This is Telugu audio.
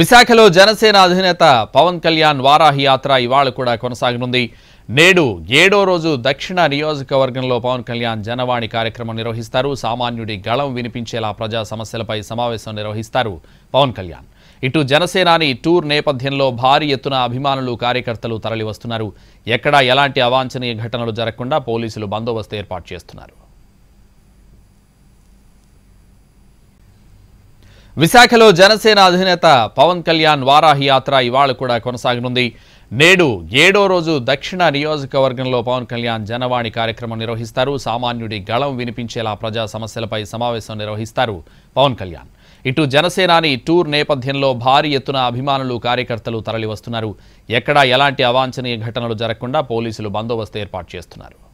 విశాఖలో జనసేన అధినేత పవన్ కళ్యాణ్ వారాహి యాత్ర ఇవాళ కూడా కొనసాగనుంది నేడు ఏడో రోజు దక్షిణ నియోజకవర్గంలో పవన్ కళ్యాణ్ జనవాణి కార్యక్రమం నిర్వహిస్తారు సామాన్యుడి గళం వినిపించేలా ప్రజా సమస్యలపై సమావేశం నిర్వహిస్తారు పవన్ కళ్యాణ్ ఇటు జనసేనాని టూర్ నేపథ్యంలో భారీ ఎత్తున అభిమానులు కార్యకర్తలు తరలివస్తున్నారు ఎక్కడా ఎలాంటి అవాంఛనీయ ఘటనలు జరగకుండా పోలీసులు బందోబస్తు ఏర్పాటు చేస్తున్నారు విశాఖలో జనసేన అధినేత పవన్ కళ్యాణ్ వారాహి యాత్ర ఇవాళ కూడా కొనసాగనుంది నేడు ఏడో రోజు దక్షిణ నియోజకవర్గంలో పవన్ కళ్యాణ్ జనవాణి కార్యక్రమం నిర్వహిస్తారు సామాన్యుడి గళం వినిపించేలా ప్రజా సమస్యలపై సమావేశం నిర్వహిస్తారు పవన్ కళ్యాణ్ ఇటు జనసేనాని టూర్ నేపథ్యంలో భారీ ఎత్తున అభిమానులు కార్యకర్తలు తరలివస్తున్నారు ఎక్కడా ఎలాంటి అవాంఛనీయ ఘటనలు జరగకుండా పోలీసులు బందోబస్తు ఏర్పాటు చేస్తున్నారు